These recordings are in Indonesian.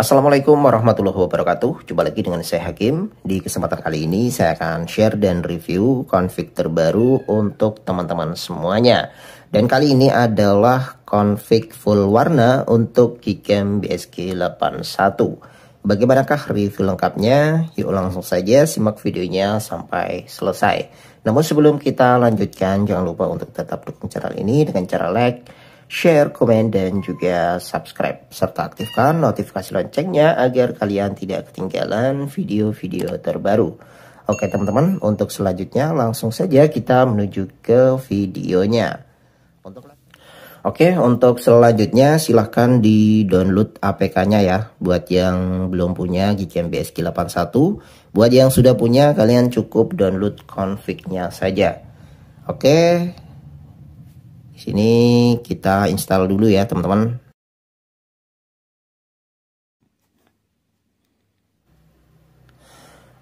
Assalamualaikum warahmatullahi wabarakatuh. Jumpa lagi dengan saya Hakim. Di kesempatan kali ini saya akan share dan review config terbaru untuk teman-teman semuanya. Dan kali ini adalah config full warna untuk Gcam BSG81. Bagaimanakah review lengkapnya? Yuk langsung saja simak videonya sampai selesai. Namun sebelum kita lanjutkan, jangan lupa untuk tetap dukung channel ini dengan cara like, share, komen, dan juga subscribe. Serta aktifkan notifikasi loncengnya agar kalian tidak ketinggalan video-video terbaru. Oke teman-teman, untuk selanjutnya langsung saja kita menuju ke videonya. Untuk Oke, untuk selanjutnya silahkan di-download APK-nya ya. Buat yang belum punya Gcam BSK 81, buat yang sudah punya kalian cukup download config-nya saja. Oke, sini kita install dulu ya teman-teman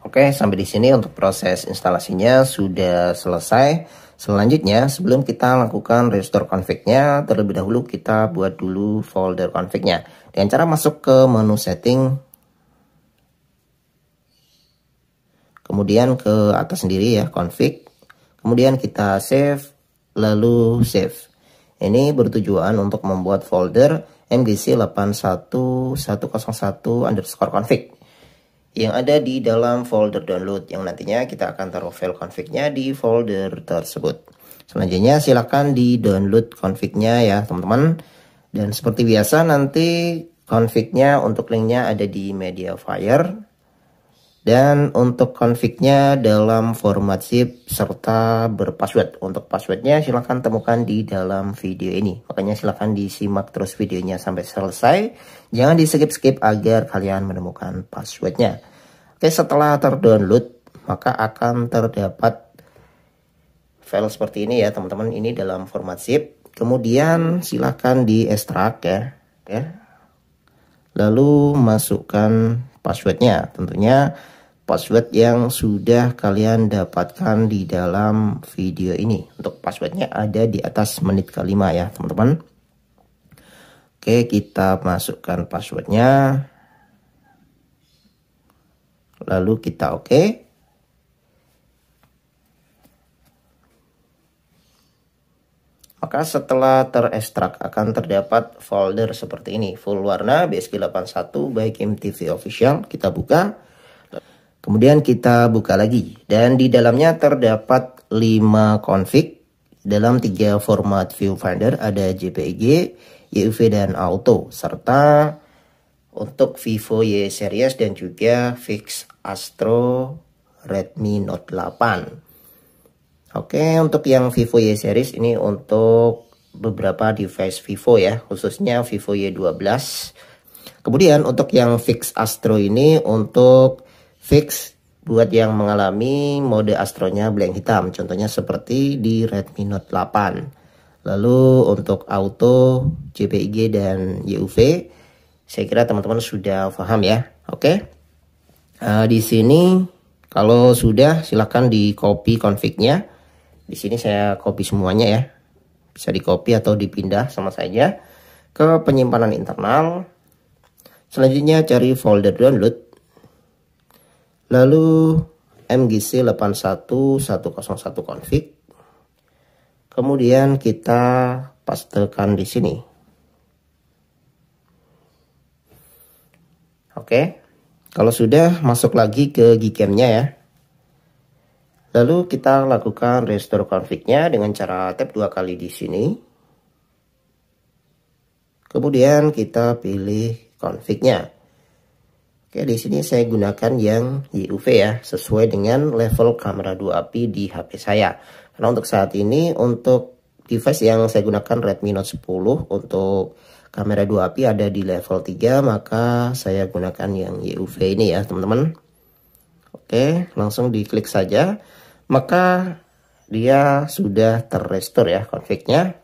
Oke, sampai di sini untuk proses instalasinya sudah selesai. Selanjutnya, sebelum kita lakukan restore confignya, terlebih dahulu kita buat dulu folder confignya. Dengan cara masuk ke menu setting, kemudian ke atas sendiri ya, config. Kemudian kita save, lalu save. Ini bertujuan untuk membuat folder mgc 81101 underscore config yang ada di dalam folder download yang nantinya kita akan taruh file confignya di folder tersebut. Selanjutnya silakan di download confignya ya teman-teman. Dan seperti biasa nanti confignya untuk linknya ada di media fire dan untuk konfignya dalam format zip serta berpassword. Untuk passwordnya silahkan temukan di dalam video ini. Makanya silahkan disimak terus videonya sampai selesai. Jangan di skip-skip agar kalian menemukan passwordnya. Oke setelah terdownload maka akan terdapat file seperti ini ya teman-teman. Ini dalam format zip. Kemudian silahkan di extract ya. Oke. Ya. Lalu masukkan passwordnya tentunya password yang sudah kalian dapatkan di dalam video ini. Untuk passwordnya ada di atas menit kelima ya teman-teman. Oke kita masukkan passwordnya. Lalu kita oke. Okay. Maka setelah terekstrak akan terdapat folder seperti ini. Full warna bsk 81 by Kim TV Official. Kita buka. Kemudian kita buka lagi dan di dalamnya terdapat 5 config dalam tiga format viewfinder ada JPEG, YUV dan auto serta untuk Vivo Y series dan juga Fix Astro Redmi Note 8. Oke, untuk yang Vivo Y series ini untuk beberapa device Vivo ya, khususnya Vivo Y12. Kemudian untuk yang Fix Astro ini untuk fix buat yang mengalami mode astronya blank hitam contohnya seperti di Redmi Note 8 lalu untuk auto JPEG dan YUV saya kira teman-teman sudah paham ya oke okay? uh, eh, di sini kalau sudah silahkan di copy config di sini saya copy semuanya ya bisa di copy atau dipindah sama saja ke penyimpanan internal selanjutnya cari folder download Lalu MGC 81101 config. Kemudian kita pastekan di sini. Oke. Kalau sudah masuk lagi ke gcam-nya ya. Lalu kita lakukan restore config-nya dengan cara tap dua kali di sini. Kemudian kita pilih config-nya. Oke, di sini saya gunakan yang YUV ya, sesuai dengan level kamera 2 api di HP saya. Karena untuk saat ini, untuk device yang saya gunakan Redmi Note 10 untuk kamera 2 api ada di level 3, maka saya gunakan yang YUV ini ya, teman-teman. Oke, langsung diklik saja. Maka dia sudah terrestore ya konfliknya.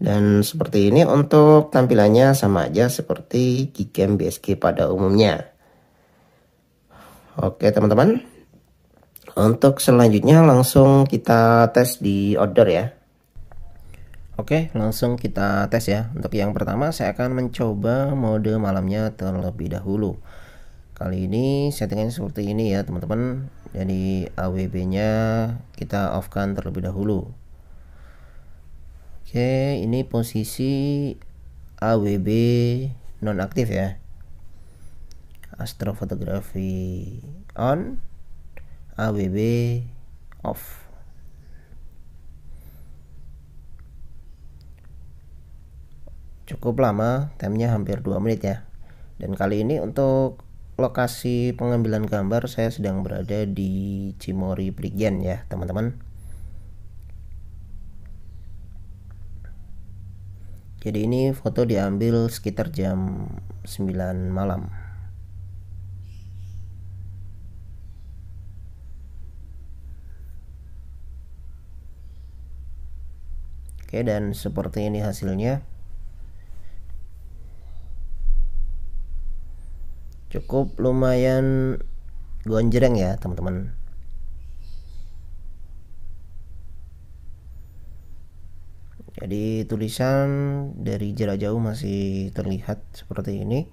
Dan seperti ini untuk tampilannya sama aja seperti Gcam BSG pada umumnya. Oke teman-teman Untuk selanjutnya langsung kita tes di order ya Oke langsung kita tes ya Untuk yang pertama saya akan mencoba mode malamnya terlebih dahulu Kali ini settingannya seperti ini ya teman-teman Jadi AWB nya kita off kan terlebih dahulu Oke ini posisi AWB non aktif ya astrofotografi on ABB off cukup lama timnya hampir 2 menit ya dan kali ini untuk lokasi pengambilan gambar saya sedang berada di Cimori Brigjen ya teman-teman jadi ini foto diambil sekitar jam 9 malam Oke dan seperti ini hasilnya cukup lumayan gonjreng ya teman-teman jadi tulisan dari jarak jauh masih terlihat seperti ini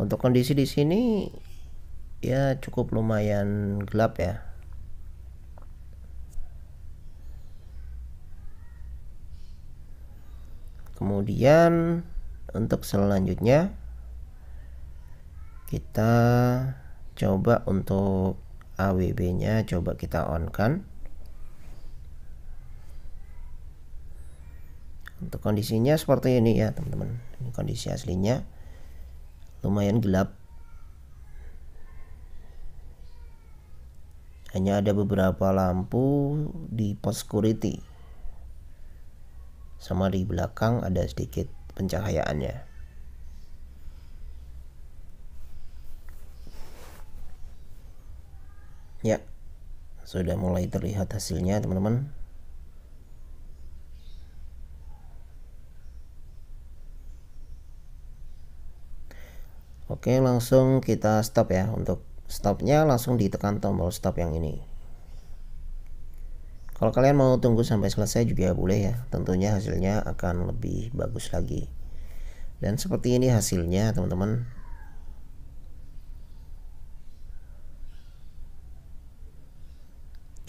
untuk kondisi di sini ya cukup lumayan gelap ya kemudian untuk selanjutnya kita coba untuk AWB nya coba kita on kan untuk kondisinya seperti ini ya teman-teman ini kondisi aslinya lumayan gelap hanya ada beberapa lampu di pos security sama di belakang ada sedikit pencahayaannya ya sudah mulai terlihat hasilnya teman-teman Oke langsung kita stop ya untuk stopnya langsung ditekan tombol stop yang ini kalau kalian mau tunggu sampai selesai juga boleh ya, tentunya hasilnya akan lebih bagus lagi. Dan seperti ini hasilnya teman-teman.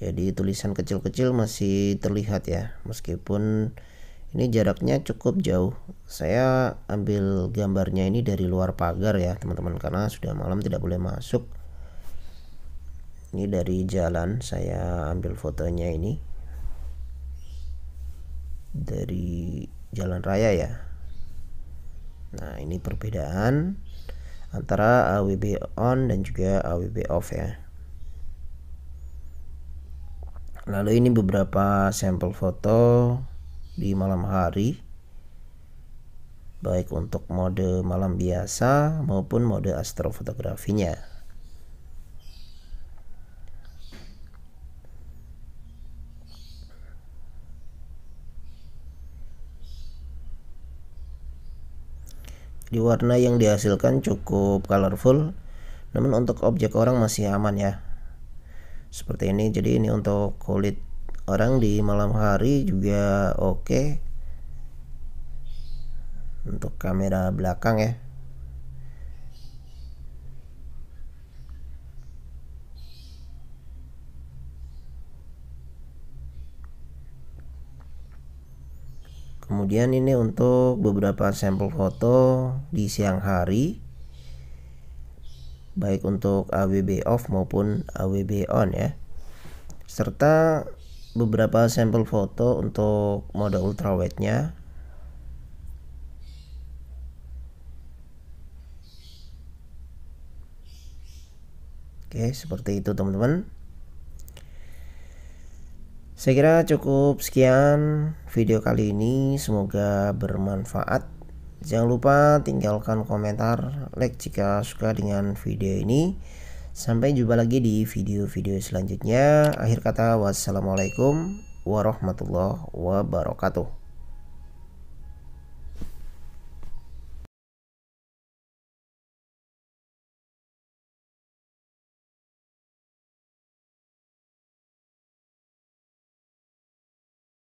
Jadi tulisan kecil-kecil masih terlihat ya, meskipun ini jaraknya cukup jauh. Saya ambil gambarnya ini dari luar pagar ya teman-teman, karena sudah malam tidak boleh masuk ini dari jalan saya ambil fotonya ini dari jalan raya ya nah ini perbedaan antara AWB on dan juga AWB off ya lalu ini beberapa sampel foto di malam hari baik untuk mode malam biasa maupun mode astrofotografinya di warna yang dihasilkan cukup colorful namun untuk objek orang masih aman ya seperti ini jadi ini untuk kulit orang di malam hari juga oke okay. untuk kamera belakang ya kemudian ini untuk beberapa sampel foto di siang hari baik untuk AWB off maupun AWB on ya serta beberapa sampel foto untuk mode ultrawide nya Oke, seperti itu teman-teman. Saya kira cukup sekian video kali ini. Semoga bermanfaat. Jangan lupa tinggalkan komentar, like jika suka dengan video ini. Sampai jumpa lagi di video-video selanjutnya. Akhir kata, wassalamualaikum warahmatullahi wabarakatuh.